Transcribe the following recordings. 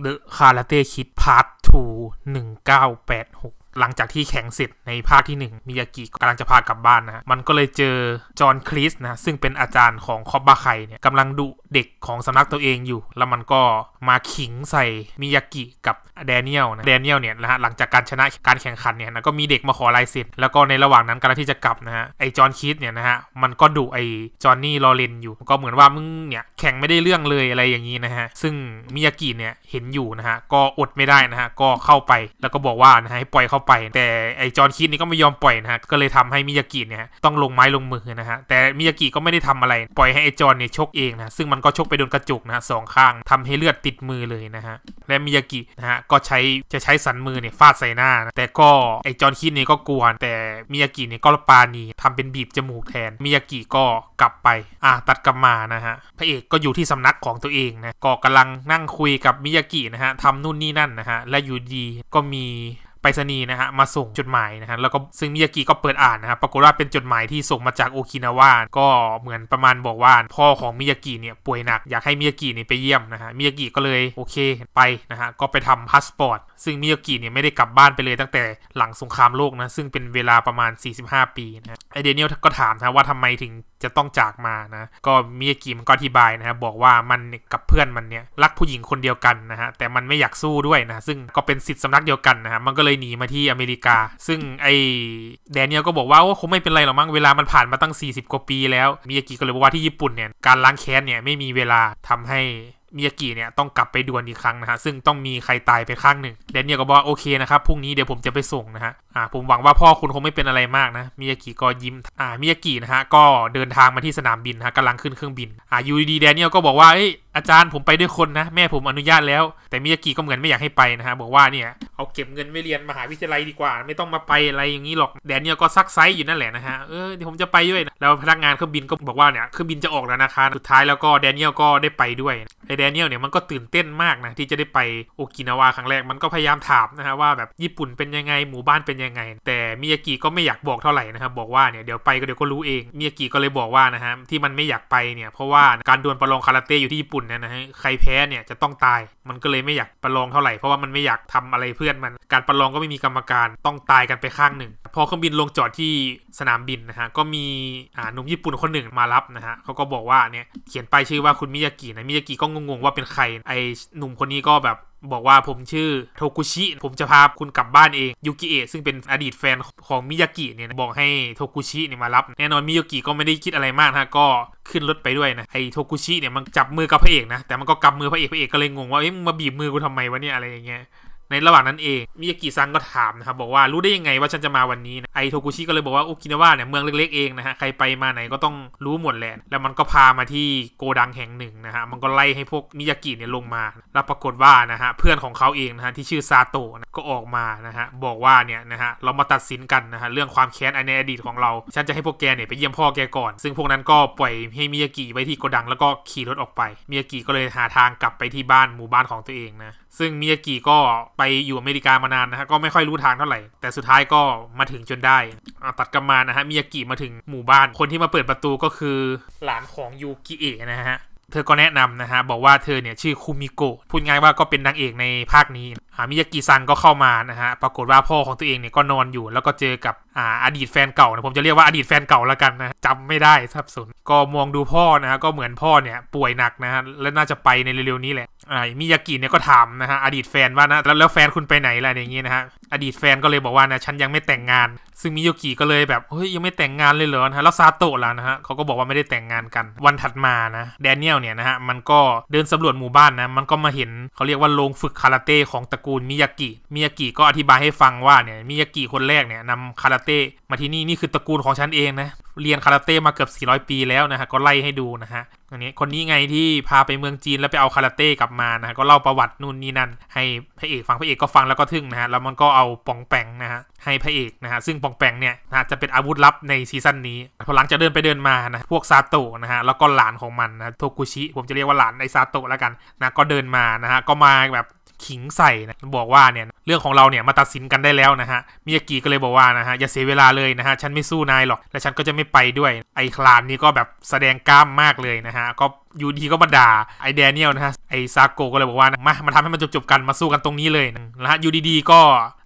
The Karate Kid Part 2 1986หลังจากที่แข่งเสร็จในภาคที่1มิยากิกำลังจะพากลับบ้านนะมันก็เลยเจอจอห์นคริสนะซึ่งเป็นอาจารย์ของคอบบาไคเนี่ยกำลังดุเด็กของสำนักตัวเองอยู่ แล้วมันก็มาขิงใส่มิยากิกับแดเนียลนะแดเนียลเนี่ยนะฮะหลังจากการชนะการแข่งขันเนี่ยนะก็มีเด็กมาขอลายเซ็นแล้วก็ในระหว่างนั้นกำลังที่จะกลับนะฮะไอจอห์นคริสเนี่ยนะฮะมันก็ดุไอจอห์นนี่ลอเรนอยู่ก็เหมือนว่ามึงเนี่ยแข่งไม่ได้เรื่องเลยอะไรอย่างนี้นะฮะซึ่งมิยากิเนี่ยเห็นอยู่นะฮะก็อดไม่ได้นะฮะก็เข้าไปแล้วก็บอกว่านะฮะให้ปล่อยเขาไปแต่ ไอจอน คิดนี่ก็ไม่ยอม ปล่อยนะฮะ ก็เลยทำให้มิยากิเนี่ย ต้องลงไม้ลงมือ นะฮะ แต่มิยากิก็ไม่ได้ทำอะไร ปล่อยให้ ไอจอนเนี่ยชกเองนะ ซึ่งมัน ก็ ชก ไป โดนกระจกนะสองข้างทำให้เลือดติดมือเลยนะฮะ และมิยากินะฮะก็ใช้จะใช้สันมือเนี่ยฟาดใส่หน้านะ แต่ก็ไอจอนคิดนี่ก็กลัวแต่มิยากิเนี่ยก็ปาณีทำเป็นบีบจมูกแทนมิยากิก็กลับไปอ่ะตัดกลับมานะฮะ พระเอกก็อยู่ที่สำนักของตัวเองนะก็กำลังนั่งคุยกับมิยากินะฮะทำนู่นนี่นั่นนะฮะ และอยู่ดีก็มีไปรษณีย์นะฮะมาส่งจดหมายนะฮะแล้วก็ซึ่งมิยากิก็เปิดอ่าน นะครับปรากฏว่าเป็นจดหมายที่ส่งมาจากโอกินาวาก็เหมือนประมาณบอกว่าพ่อของมิยากิเนี่ยป่วยหนัก อยากให้มิยากิเนี่ยไปเยี่ยมนะฮะมิยากิก็เลยโอเค ไปนะฮะก็ไปทำพาสปอร์ตซึ่งมิยากิเนี่ยไม่ได้กลับบ้านไปเลยตั้งแต่หลังสงครามโลกนะซึ่งเป็นเวลาประมาณ 45 ปีนะเดนิเอลก็ถามนะว่าทำไมถึงจะต้องจากมา นะ ก็มิยากิมัน ก็อธิบาย นะครับบอกว่ามัน กับ เพื่อนมันเนี่ยรักผู้หญิงคนเดียวกัน นะฮะ แต่มันไม่อยากสู้ด้วย นะซึ่งก็เป็นสิทธิ์สำนักเดียวกัน นะฮะ มันก็เลย หนี มาที่อเมริกา ซึ่งไอแดเนียลก็บอก ว่าคงไม่เป็นไรหรอกมั้งเวลามันผ่านมาตั้ง 40กว่าปี แล้วมิยากิก็เลยบอกว่าที่ญี่ปุ่นเนี่ยการล้างแค้นเนี่ยไม่มีเวลาทำให้มิยากิเนี่ยต้องกลับไปด่วนอีกครั้งนะฮะ ซึ่งต้องมีใครตายไปข้างหนึ่งแดนเนียลก็บอกโอเคนะครับ พรุ่งนี้เดี๋ยวผมจะไปส่งนะฮะอ่าผมหวังว่าพ่อคุณคงไม่เป็นอะไรมากนะ มิยากิก็ยิ้มอ่ามิยากินะฮะก็เดินทางมาที่สนามบินฮะกำลังขึ้นเครื่องบินอ่ายูดีแดนเนียลก็บอกว่าเอ้ยอาจารย์ผมไปด้วยคนนะ แม่ผมอนุญาตแล้วแต่มิยากิก็เหมือนไม่อยากให้ไปนะฮะบอกว่าเนี่ยเอาเก็บเงินไปเรียนมหาวิทยาลัยดีกว่า ไม่ต้องมาไปอะไรอย่างนี้หรอกแดนเนียลก็ซักไซส์อยู่นั่นแหละนะฮะเออเดี๋ยวผมจะไปด้วยแล้วพนักงานเครื่องบินก็บอกว่าเนี่ยเครื่องบินจะออกแล้วนะคะสุดท้ายแล้วก็แดเนียลก็ได้ไปด้วยแดเนียลเนี่ยมันก็ตื่นเต้นมากนะที่จะได้ไปโอกินาวาครั้งแรก มันก็พยายามถามนะฮะว่าแบบญี่ปุ่นเป็นยังไง หมู่บ้านเป็นยังไง แต่มิยากิก็ไม่อยากบอกเท่าไหร่นะครับบอกว่าเนี่ยเดี๋ยวไปก็เดี๋ยวก็รู้เองมิยากิก็เลยบอกว่านะฮะที่มันไม่อยากไปเนี่ยเพราะว่าการดวลประลองคาราเต้อยู่ที่ญี่ปุ่นเนี่ยนะฮะใครแพ้เนี่ยจะต้องตายมันก็เลยไม่อยากประลองเท่าไหร่เพราะว่ามันไม่อยากทำอะไรเพื่อนมัน การประลองก็ไม่มีกรรมการต้องตายกันไปข้างหนึ่งพอเครื่องบินลงจอดที่สนามบินนะฮะก็มีหนุ่มญี่ปุ่นคนหนึ่งมารับนะฮะเขาก็บอกว่าเนี่ยเขียนไปชื่อว่าคุณมิยากินะมิยากิก็งงๆ ว่าเป็นใครไอหนุ่มคนนี้ก็แบบบอกว่าผมชื่อโทกุชิ ผมจะพาคุณกลับบ้านเองยูกิเอะซึ่งเป็นอดีตแฟนของมิยากิเนี่ยบอกให้โทกุชิเนี่ยมารับ แน่นอนมิยากิก็ไม่ได้คิดอะไรมากนะก็ขึ้นรถไปด้วยนะไอโทกุชิเนี่ยมันจับมือกับพระเอกนะ แต่มันก็กำมือพระเอกพระเอก ก็เลยงงว่าเอ๊ะมาบีบมือกูทำไมวะเนี่ยอะไรอย่างเงี้ยในระหว่างนั้นเองมิยากิซังก็ถามนะครับบอกว่ารู้ได้ยังไงว่าฉันจะมาวันนี้นะไอโทกุชิก็เลยบอกว่าโอกินาวะเนี่ยเมืองเล็กๆเองนะฮะใครไปมาไหนก็ต้องรู้หมดแหละ แล้วมันก็พามาที่โกดังแห่งหนึ่งนะฮะมันก็ไล่ให้พวกมิยากิเนี่ยลงมา แล้วปรากฏว่านะฮะเพื่อนของเขาเองนะฮะที่ชื่อซาโตะก็ออกมานะฮะบอกว่าเนี่ยนะฮะเรามาตัดสินกันนะฮะเรื่องความแค้นในอดีตของเราฉันจะให้พวกแกเนี่ยไปเยี่ยมพ่อแกก่อน ซึ่งพวกนั้นก็ปล่อยให้มิยากิไว้ที่โกดังแล้วก็ขี่รถออกไปมิยากิก็เลยหาทางกลับไปที่บ้านหมู่บ้านของตัวเองนะซึ่งมิยากิก็ไปอยู่อเมริกามานานนะฮะ ก็ไม่ค่อยรู้ทางเท่าไหร่ แต่สุดท้ายก็มาถึงจนได้ ตัดกำัมานะฮะ มิยากิมาถึงหมู่บ้านคนที่มาเปิดประตูก็คือหลานของยูกิเอะนะฮะ เธอก็แนะนำนะฮะ บอกว่าเธอเนี่ยชื่อคุมิโกะพูดง่ายว่าก็เป็นนางเอกในภาคนี้อามิยากิซังก็เข้ามานะฮะ ปรากฏว่าพ่อของตัวเองเนี่ยก็นอนอยู่ แล้วก็เจอกับอ่าอดีตแฟนเก่านะผมจะเรียกว่าอดีตแฟนเก่าแล้วกันนะจำไม่ได้สับสนก็มองดูพ่อนะฮะก็เหมือนพ่อเนี่ยป่วยหนักนะฮะและน่าจะไปในเร็วๆนี้แหละอมิยากิเนี่ยก็ถามนะฮะอดีตแฟนว่านะแล้วแล้วแฟนคุณไปไหนล่ะอย่างงี้นะฮะอดีตแฟนก็เลยบอกว่านะฉันยังไม่แต่งงาน ซึ่งมิยากิก็เลยแบบเฮ้ยยังไม่แต่งงานเลยเหรอนะฮะแล้วซาโตะล่ะนะฮะเขาก็บอกว่าไม่ได้แต่งงานกัน วันถัดมานะแดเนียลเนี่ยนะฮะมันก็เดินสำรวจหมู่บ้านนะมันก็มาเห็นเขาเรียกว่าโรงฝึกคาราเต้ของตระกูลมิยากิมิยากิก็อธิบายให้ฟังว่าเนี่ยมิยากิคนแรกเนี่ยนำคาราเต้มาที่นี่นี่คือตระกูลของฉันเองนะเรียนคาราเต้มาเกือบ 400 ปีแล้วนะฮะก็ไล่ให้ดูนะฮะคนนี้คนนี้ไงที่พาไปเมืองจีนแล้วไปเอาคาราเต้กลับมานะฮะก็เล่าประวัติ นู่นนี่นั่น ให้พระเอกฟังพระเอกก็ฟังแล้วก็ทึ่งนะฮะแล้วมันก็เอาปองแปงนะฮะให้พระเอกนะฮะซึ่งปองแปงเนี่ยนะจะเป็นอาวุธลับในซีซั่นนี้พอหลังจะเดินไปเดินมานะพวกซาโตะนะฮะแล้วก็หลานของมันนะโทกุชิ ผมจะเรียกว่าหลานในซาโตะแล้วกันนะก็เดินมานะฮะก็มาแบบขิงใส่นะบอกว่าเนี่ยเรื่องของเราเนี่ยมาตัดสินกันได้แล้วนะฮะมิยากิก็เลยบอกว่านะฮะอย่าเสียเวลาเลยนะฮะฉันไม่สู้นายหรอก และฉันก็จะไม่ไปด้วยไอคลานนี่ก็แบบแสดงกล้ามมากเลยนะฮะก็ยูดีก็มาด่าไอแดเนียลนะฮะไอซาโกก็เลยบอกว่ามามาทำให้มันจบๆกันมาสู้กันตรงนี้เลยนะฮะยูดีๆก็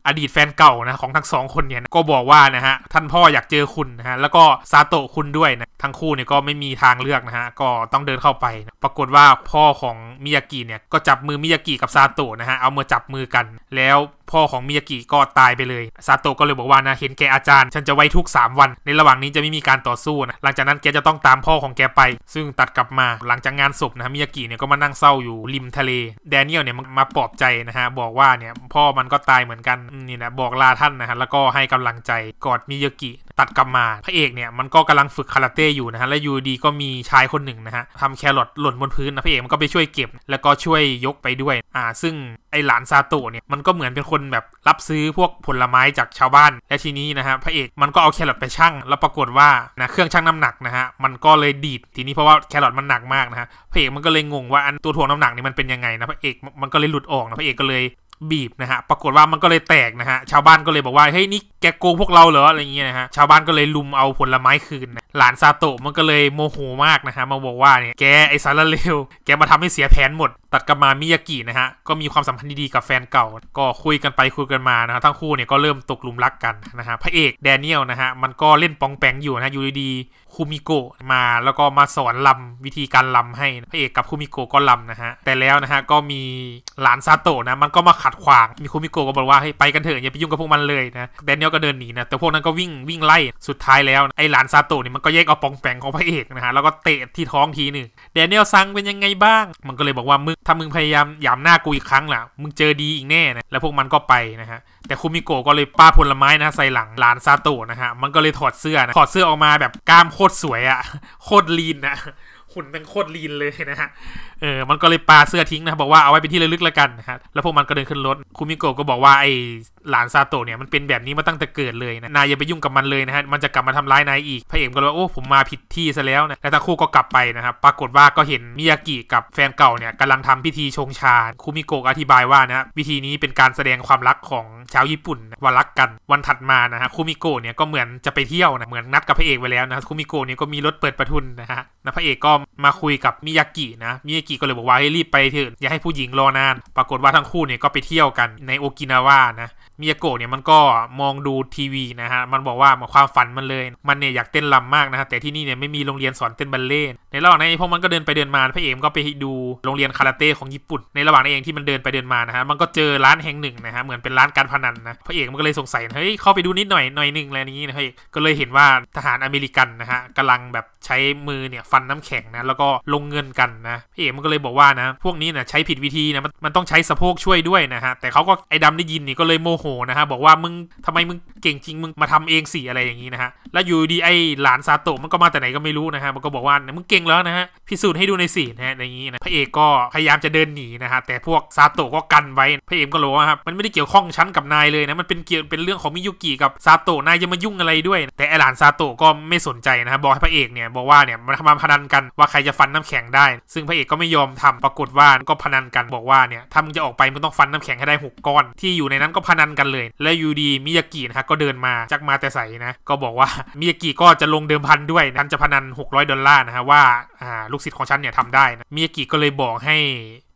อดีตแฟนเก่านะของทั้งสองคนเนี่ยก็บอกว่านะฮะท่านพ่ออยากเจอคุณนะฮะแล้วก็ซาโตะคุณด้วยนะทั้งคู่เนี่ยก็ไม่มีทางเลือกนะฮะก็ต้องเดินเข้าไปนะปรากฏว่าพ่อของมิยากิเนี่ยก็จับมือมิยากิกับซาโตะนะฮะเอามือจับมือกัน แล้วพ่อของมิยากิก็ตายไปเลยซาโตะก็เลยบอกว่านะเห็นแกอาจารย์ฉันจะไว้ทุก 3 วันในระหว่างนี้จะไม่มีการต่อสู้นะหลังจากนั้นแกจะต้องตามพ่อของแกไป ซึ่งตัดกลับมาหลังจากงานศพนะมิยากิเนี่ยก็มานั่งเศร้าอยู่ริมทะเลแดเนียลเนี่ยมาปลอบใจนะฮะบอกว่าเนี่ยพ่อมันก็ตายเหมือนกันนี่นะบอกลาท่านนะฮะแล้วก็ให้กำลังใจ กอดมิยากิตัดกลับมาพระเอกเนี่ยมันก็กำลังฝึกคาราเต้อยู่นะฮะและยูดีก็มีชายคนหนึ่งนะฮะทำแครอทหล่นบนพื้นนะพระเอกมันก็ไปช่วยเก็บแล้วก็ช่วยยกไปด้วยอ่าซึ่ง ไอหลานซาโตะเนี่ยมันก็เหมือนเป็นคนแบบรับซื้อพวกผลไม้จากชาวบ้าน และทีนี้นะฮะพระเอกมันก็เอาแครอทไปชั่ง แล้วปรากฏว่านะเครื่องชั่งน้ำหนักนะฮะมันก็เลยดีดทีนี้เพราะว่าแครอทมันหนักมากนะฮะพระเอกมันก็เลยงงว่าอันตัวถ่วงน้ำหนักนี่มันเป็นยังไงนะพระเอกมันก็เลยหลุดออกนะพระเอกก็เลยบีบ นะฮะ ปรากฏว่ามันก็เลยแตกนะฮะ ชาวบ้านก็เลยบอกว่า เฮ้ยนี่แกโกงพวกเราเหรออะไรเงี้ยนะฮะ ชาวบ้านก็เลยลุมเอาผลไม้คืนนะ หลานซาโตะมันก็เลยโมโหมากนะฮะ มาบอกว่าเนี่ย แกไอซาาเลวแกมาทำให้เสียแผนหมดตัดกับมามิยากินะฮะ ก็มีความสัมพันธ์ดี ๆ กับแฟนเก่า ก็คุยกันไปคุยกันมานะะทั้งคู่เนี่ยก็เริ่มตกหลุมรักกันนะฮะพระเอกแดเนียลนะฮะมันก็เล่นปองแปงอยู่นะะอยู่ดีๆคูมิโกะมา แล้วก็มาสอนลำวิธีการลำให้พระเอกกับคูมิโกะก็ลำนะฮะแต่แล้วนะฮะ ก็มีหลานซาโตะนะมันก็มาขัดขวาง มีคูมิโกะก็บอกว่าให้ไปกันเถอะอย่าไปยุ่งกับพวกมันเลยนะแดเนียลก็เดินหนีนะแต่พวกนั้นก็วิ่งวิ่งไล่สุดท้ายแล้วไอหลานซาโตะนี่มันก็แยกเอาปองแปงของพระเอกนะฮะแล้วก็เตะที่ท้องทีหนึ่งแดเนียลซังเป็นยังไงบ้าง มันก็เลยบอกว่ามึงถ้ามึงพยายามหยามหน้ากูอีกครั้งล่ะ มึงเจอดีอีกแน่นะ แล้วพวกมันก็ไปนะฮะ แต่คุมิโกะก็เลยป้าผลไม้นะ ใส่หลัง หลานซาโตะนะฮะ มันก็เลยถอดเสื้อนะ ถอดเสื้อออกมาแบบกล้ามโคตรสวยอะ่ะ โคตรลีนนะหุ่นมันโคตรลีนเลยนะฮะ เออ มันก็เลยปาเสื้อทิ้งนะบอกว่าเอาไว้เป็นที่ระลึกแล้วกันนะฮะ แล้วพวกมันก็เดินขึ้นรถ คุมิโกะก็บอกว่าไอ้หลานซาโตะเนี่ยมันเป็นแบบนี้มาตั้งแต่เกิดเลยนะ นายอย่าไปยุ่งกับมันเลยนะฮะ มันจะกลับมาทำร้ายนายอีก พระเอกก็เลยว่าโอ้ผมมาผิดที่ซะแล้วนะแล้วทั้งคู่ก็กลับไปนะครับ ปรากฏว่าก็เห็นมิยากิกับแฟนเก่าเนี่ยกำลังทำพิธีชงชาคุมิโกะอธิบายว่านะวิธีนี้เป็นการแสดงความรักของชาวญี่ปุ่นว่ารักกัน วันถัดมานะฮะคุมิโกะเนี่ยก็เหมือนจะไปเที่ยวนะเหมือนนัดกับพระเอกไว้แล้วนะคุมิโกะเนี่ยก็มีรถเปิดประทุนนะฮะนะพระเอกก็มาคุยกับมิยากินะ มิยากิก็เลยบอกว่าให้รีบไปเถอะอย่าให้ผู้หญิงรอนาน ปรากฏว่าทั้งคู่เนี่ยก็ไปเที่ยวกันในโอกินาวานะ มิยาโกะเนี่ยมันก็มองดูทีวีนะฮะ มันบอกว่าความฝันมันเลย มันเนี่ยอยากเต้นลัมมากนะฮะ แต่ที่นี่เนี่ยไม่มีโรงเรียนสอนเต้นบัลเล่ในระหว่างนั้นพวกมันก็เดินไปเดินมา พระเอกก็ไปดูโรงเรียนคาราเต้ของญี่ปุ่น ในระหว่างนั้นเองที่มันเดินไปเดินมานะฮะ มันก็เจอร้านแห่งหนึ่งนะฮะ เหมือนเป็นร้านการพนันนะ พระเอกมันก็เลยสงสัย เฮ้ยเข้าไปดูนิดหน่อยหน่อยหนึ่งอะไรนี้นะพระเอกก็เลยเห็นว่าทหารอเมริกันนะฮะกำลังแบบใช้มือเนี่ยฟันน้ำแข็งนะแล้วก็ลงเงินกันนะพี่เอกมันก็เลยบอกว่านะพวกนี้นะใช้ผิดวิธีนะมันมันต้องใช้สะโพกช่วยด้วยนะฮะ แต่เขาก็ไอ้ดำได้ยินนี่ก็เลยโมโหนะฮะ บอกว่ามึงทำไมมึงเก่งจริง มึงมาทำเองสิอะไรอย่างนี้นะฮะ แล้วอยู่ดีไอ้หลานซาโตะมันก็มาแต่ไหนก็ไม่รู้นะฮะ มันก็บอกว่านมึงเก่งแล้วนะฮะ พิสูจน์ให้ดูในสีนะฮะอย่างนี้นะพระเอกก็พยายามจะเดินหนีนะฮะแต่พวกซาโตะก็กันไว้พระเอกก็รู้ว่าครับมันไม่ได้เกี่ยวข้องชั้นกับนายเลยนะมันเป็นเกี่ยวเป็นเรื่องของมิยุกิกับซาโตะนายจะมายุ่งอะไรด้วยแต่ไอหลานซาโตะก็ไม่สนใจนะฮะบอกให้พระเอกเนี่ยบอกว่าเนี่ยมันมาพนันกันว่าใครจะฟันน้ำแข็งได้ ซึ่งพระเอกก็ไม่ยอมทำปรากฏว่าก็พนันกันบอกว่าเนี่ย ถ้ามึงจะออกไปมึงต้องฟันน้ำแข็งให้ได้ 6 ก้อนที่อยู่ในนั้นก็พนันกันเลย และยูดีมิยากินะครับก็เดินมาจักมาแต่ใสนะก็บอกว่ามิยากิก็จะลงเดิมพันด้วยนั้นจะพนัน600ดอลลาร์นะฮะว่าลูกศิษย์ของฉันเนี่ยทำได้นะมิยากิก็เลยบอกให้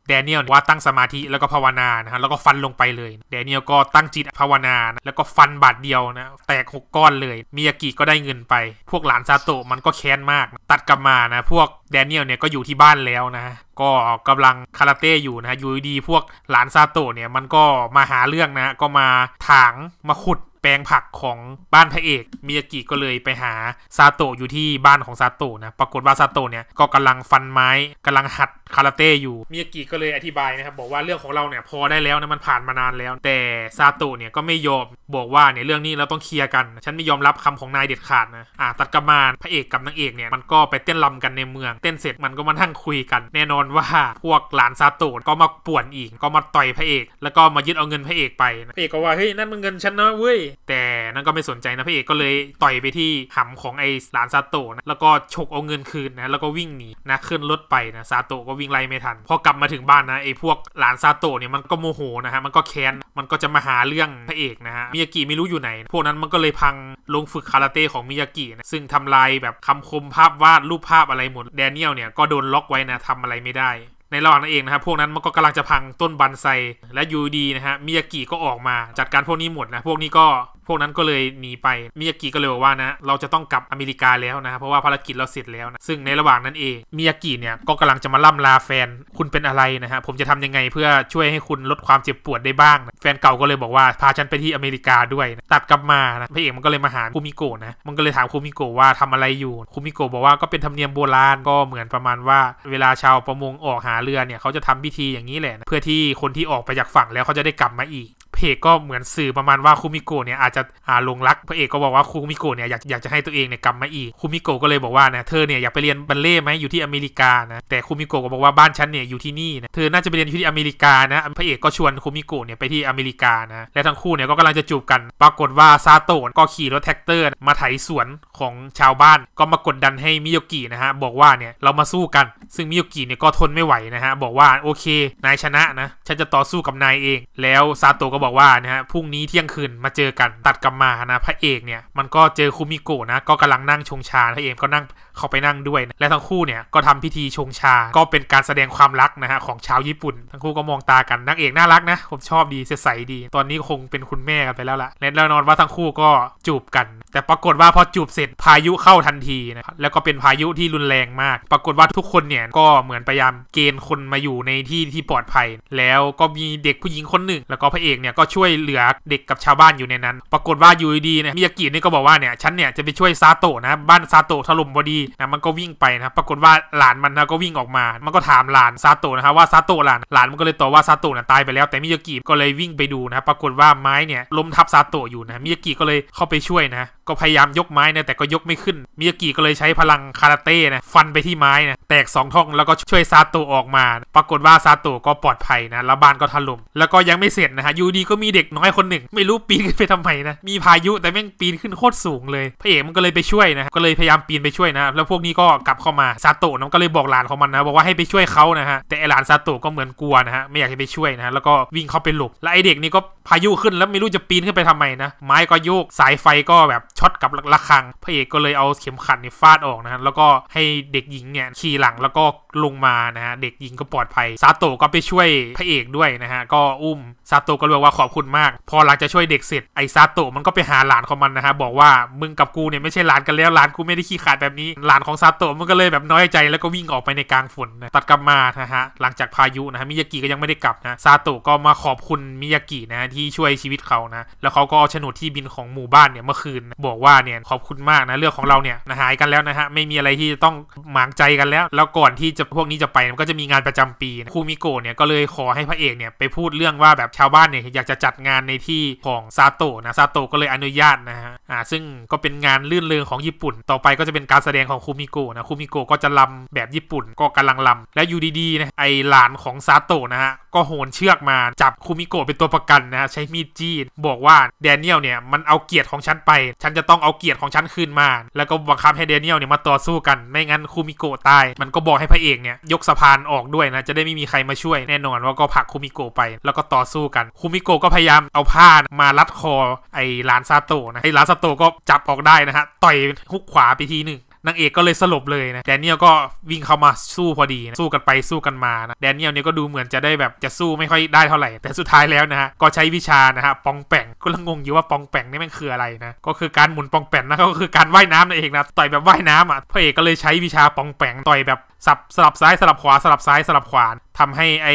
แดเนียลว่าตั้งสมาธิแล้วก็ภาวนา นะฮะ แล้วก็ฟันลงไปเลย แดเนียลก็ตั้งจิตภาวนานะแล้วก็ฟันบาดเดียวนะ แตกหกก้อนเลย มิยากิก็ได้เงินไป พวกหลานซาโตะมันก็แค้นมาก ตัดกลับมานะ พวกแดเนียลเนี่ยก็อยู่ที่บ้านแล้วนะ ก็กำลังคาราเต้อยู่นะฮะอยู่ดีพวกหลานซาโตะเนี่ยมันก็มาหาเรื่องนะ ก็มาถางมาขุดแปลงผักของบ้านพระเอกมิยากิก็เลยไปหา ซาโตะอยู่ที่บ้านของซาโตะนะปรากฏว่าซาโตะเนี่ยก็กำลังฟันไม้ กำลังหัดคาราเต้อยู่มิยากิก็เลยอธิบายนะครับ บอกว่าเรื่องของเราเนี่ยพอได้แล้วนะมันผ่านมานานแล้ว แต่ซาโตะเนี่ยก็ไม่ยอมบอกว่าเนี่ยเรื่องนี้เราต้องเคลียร์กัน ฉันไม่ยอมรับคำของนายเด็ดขาดนะอ่าตัดกระมานพระเอกกับนางเอกเนี่ยมันก็ไปเต้นลำกันในเมืองเต้นเสร็จมันก็มานั่งคุยกันแน่นอนว่า พวกหลานซาโตะก็มาป่วนอีก ก็มาต่อยพระเอก แล้วก็มายึดเอาเงินพระเอกไปพระเอกก็ว่าเฮ้ยนั่นมันเงินฉันนะเว้ยแต่นั่นก็ไม่สนใจนะพระเอกก็เลยต่อยไปที่หำของไอหลานซาโตะนะแล้วก็ฉกเอาเงินคืนนะแล้วก็วิ่งหนีนะขึ้นรถไปนะซาโตะก็วิ่งไล่ไม่ทันพอกลับมาถึงบ้านนะไอพวกหลานซาโตะเนี่ยมันก็โมโหนะฮะมันก็แค้นมันก็จะมาหาเรื่องพระเอกนะฮะมิยากิไม่รู้อยู่ไหนพวกนั้นมันก็เลยพังลงฝึกคาราเต้ของมิยากินะซึ่งทำลายแบบคำคมภาพวาดรูปภาพอะไรหมด แดเนียลเนี่ยก็โดนล็อกไว้นะทำอะไรไม่ได้ในระหว่างนั้นเองนะครับ พวกนั้นมันก็กำลังจะพังต้นบันไซ และยูดีนะฮะมิยากิก็ออกมา จัดการพวกนี้หมดนะ พวกนี้ก็พวกนั้นก็เลยหนีไป มิยากิก็เลยบอกว่านะ เราจะต้องกลับอเมริกาแล้วนะ เพราะว่าภารกิจเราเสร็จแล้วนะ ซึ่งในระหว่างนั้นเอง มิยากิเนี่ย ก็กำลังจะมาล่ำลาแฟน คุณเป็นอะไรนะฮะ ผมจะทำยังไงเพื่อช่วยให้คุณลดความเจ็บปวดได้บ้างนะแฟนเก่าก็เลยบอกว่า พาฉันไปที่อเมริกาด้วยนะตัดกลับมานะพระเอกมันก็เลยมาหาคุมิโกะนะ มันก็เลยถามคุมิโกะว่าทำอะไรอยู่คุมิโกะบอกว่าก็เป็นธรรมเนียมโบราณ ก็เหมือนประมาณว่า เวลาชาวประมงออกหาเรือเนี่ย เขาจะทำพิธีอย่างนี้แหละนะเพื่อที่คนที่ออกไปจากฝั่งแล้วเขาจะได้กลับมาอีกพระเอกก็เหมือนสื่อประมาณว่าคุมิโกะเนี่ยอาจจะอ่าลงรักพระเอกก็บอกว่าคุมิโกะเนี่ยอยากอยากจะให้ตัวเองเนี่ยกลับมาอีกคุมิโกะก็เลยบอกว่านะเธอเนี่ยอยากไปเรียนบัลเล่ไหมอยู่ที่อเมริกานะแต่คุมิโกะก็บอกว่าบ้านฉันเนี่ยอยู่ที่นี่นะเธอน่าจะไปเรียนอยู่ที่อเมริกานะพระเอกก็ชวนคุมิโกะเนี่ยไปที่อเมริกานะและทั้งคู่เนี่ยก็กำลังจะจูบกัน ปรากฏว่าซาโตะก็ขี่รถแท็กเตอร์มาไถสวนของชาวบ้าน ก็มากดดันให้มิโยกินะฮะบอกว่าเนี่ยเรามาสู้กัน ซึ่งมิโยกิเนี่ยก็ทนไม่ไหวนะฮะบอกว่าโอเคนายชนะนะ ฉันจะต่อสู้กับนายเอง แล้วซาโตะก็บอกว่านะฮะพรุ่งนี้เที่ยง คืน มาเจอกันตัดกลับ มา นะพระเอกเนี่ยมันก็เจอ คุมิโกะนะ ก็กำลังนั่งชงชาพระเอกก็นั่งเขาไปนั่งด้วยและทั้งคู่เนี่ยก็ทำพิธีชงชา ก็เป็นการแสดงความรักนะฮะของชาวญี่ปุ่น ทั้งคู่ก็มองตากันนักเอกน่ารักนะผมชอบดีเใสดี ตอนนี้คงเป็นคุณแม่กันไปแล้วละและแน่นอนว่าทั้งคู่ก็จูบกัน แต่ปรากฏว่าพอจูบเสร็จพายุเข้าทันทีนะแล้วก็เป็นพายุที่รุนแรงมาก ปรากฏว่าทุกคนเนี่ยก็เหมือนพยายามเกณฑ์คนมาอยู่ในที่ที่ปลอดภัย แล้วก็มีเด็กผู้หญิงคนหนึ่ง แล้วก็พระเอกเนี่ยก็ช่วยเหลือเด็กกับชาวบ้านอยู่ในนั้น ปรากฏว่ายูดีเนี่ยมิยากิเนี่ยก็บอกว่าเนี่ยฉันเนี่ยจะไปช่วยซาโตะนะบ้านซาโตะถล่มพอดีนะมันก็วิ่งไปนะปรากฏว่าหลานมันนะก็วิ่งออกมา มันก็ถามหลานซาโตะนะครับว่าซาโตะหลาน หลานมันก็เลยตอบว่าซาโตะนะตายไปแล้วแต่มิยากิก็เลยวิ่งไปดูนะปรากฏว่าไม้เนี่ยล้มทับซาโตะอยู่นะมิยากิก็เลยเข้าไปช่วยนะก็พยายามยกไม้นะแต่ก็ยกไม่ขึ้นมิยากิก็เลยใช้พลังคาราเต้นะฟันไปที่ไม้นะแตก2ท่องแล้วก็ช่วยซาโตะออกมา ปรากฏว่าซาโตะก็ปลอดภัยนะแล้วบ้านก็ถล่มแล้วก็ยังไม่เสร็จนะฮะยูดีก็มีเด็กน้อยคนหนึ่ง ไม่รู้ปีนขึ้นไปทำไมนะมีพายุแต่แม่งปีนขึ้นโคตรสูงเลยพระเอกมันก็เลยไปช่วยนะก็เลยพยายามปีนไปช่วยนะแล้วพวกนี้ก็กลับเข้ามาซาโตะน้อก็เลยบอกหลานของมันนะบอกว่าให้ไปช่วยเขานะฮะแต่ไอหลานซาโตะก็เหมือนกลัวนะฮะไม่อยากจะไปช่วยนะแล้วก็วิ่งเข้าไปหลบแล้วไอเด็กนี่ก็พายุขึ้นแล้วไม่รู้จะปีนขึ้นไปทำไมนะไม้ก็โยกสายไฟก็แบบช็อตกับระฆังพระเอกก็เลยเอาเข็มขัดนี่ฟาดออกนะฮะแล้วก็ให้เด็กหญิงเนี่ยขี่หลังแล้วก็ลงมานะฮะเด็กหญิงก็ปลอดภัยซาโตะก็ไปช่วยพระเอกด้วยนะฮะก็อุ้มซาโตะก็เลยว่าขอบคุณมากพอหลังจะช่วยเด็กเสร็จไอซาโตะมันก็ไปหาหลานของมันนะฮะบอกว่ามึงกับกูเนี่ยไม่ใช่หลานกันแล้วหลานกูไม่ได้ขี้ขาดแบบนี้หลานของซาโตะมันก็เลยแบบน้อยใจแล้วก็วิ่งออกไปในกลางฝนนะตัดกลับมานะฮะหลังจากพายุนะฮะมิยากิก็ยังไม่ได้กลับนะซาโตะก็มาขอบคุณมิยากินะที่ช่วยชีวิตเขานะแล้วเขาก็เอาโฉนดที่บินของหมู่บ้านเนี่ยเมื่อคืนบอกว่าเนี่ยขอบคุณมากนะเรื่องของเราเนี่ยนะหายกันแล้วนะฮะไม่มีอะไรที่จะต้องหมางใจกันแล้ว แล้วก่อนที่จะพวกนี้จะไปมันก็จะมีงานประจำปีคูมิโกะเนี่ยก็เลยขอให้พระเอกเนี่ยไปพูดเรื่องว่าแบบชาวบ้านเนี่ยอยากจะจัดงานในที่ของซาโตะนะซาโตะก็เลยอนุญาตนะฮะอ่าซึ่งก็เป็นงานลื่นเริงของญี่ปุ่น ต่อไปก็จะเป็นการแสดงของคูมิโกะนะคูมิโกะก็จะลำแบบญี่ปุ่นก็กำลังลำ และอยู่ดีๆนะไอหลานของซาโตะนะฮะก็โหนเชือกมาจับคูมิโกะเป็นตัวประกันนะใช้มีดจี้บอกว่าแดเนียลเนี่ยมันเอาเกียรติของฉันไป ฉันจะต้องเอาเกียรติของฉันคืนมา แล้วก็บังคับให้แดเนียลเนี่ยมาต่อสู้กันไม่งั้นคูมิโกะตาย มันก็บอกให้พระเอกองเนี่ย ยกสะพานออกด้วยนะ จะได้ไม่มีใครมาช่วยแน่นอนว่าก็ผลักคุมิโกะไปแล้วก็ต่อสู้กัน คุมิโกะก็พยายามเอาผ้ามารัดคอไอ้ลานซาโตะนะไอ้ลานซาโตะก็จับออกได้นะฮะ ต่อยฮุกขวาไปทีหนึ่งนางเอกก็เลยสลบเลยนะแดเนียลก็วิ่งเข้ามาสู้พอดีนะสู้กันไปสู้กันมานะแดเนียลเนี่ยก็ดูเหมือนจะได้แบบจะสู้ไม่ค่อยได้เท่าไหร่แต่สุดท้ายแล้วนะฮะ ก็ใช้วิชานะฮะปองแป่งก็ลังงงอยู่ว่าปองแป่งนี่มันคืออะไรนะ ก็คือการหมุนปองแป่งนะก็คือการว่ายน้ำนั่นเองนะต่อยแบบว่ายน้ำอ่ะพระเอกก็เลยใช้วิชาปองแป่งต่อยแบบสับสลับซ้ายสลับขวาสลับซ้ายสลับขวาทำให้ไอ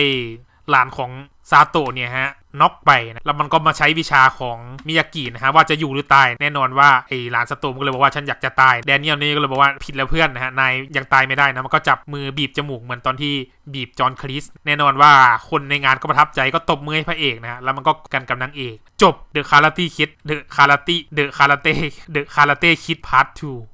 หลานของซาโตะเนี่ยฮะน็อกไปนะแล้วมันก็มาใช้วิชาของมิยากินะฮะว่าจะอยู่หรือตาย แน่นอนว่าไอ้หลานสตูมก็เลยบอกว่าฉันอยากจะตายแดเนียลนี่ก็เลยบอกว่าผิดแล้วเพื่อนนะฮะนายยังตายไม่ได้นะมันก็จับมือบีบจมูกเหมือนตอนที่บีบจอห์นคริสแน่นอนว่าคนในงานก็ประทับใจก็ตบมือให้พระเอกนะฮะแล้วมันก็กันกับนางเอกจบเดอะคาราตี้คิดเดอะคาราตี้เดอะคาราเต้เดอะคาราเต้คิดพาร์ท2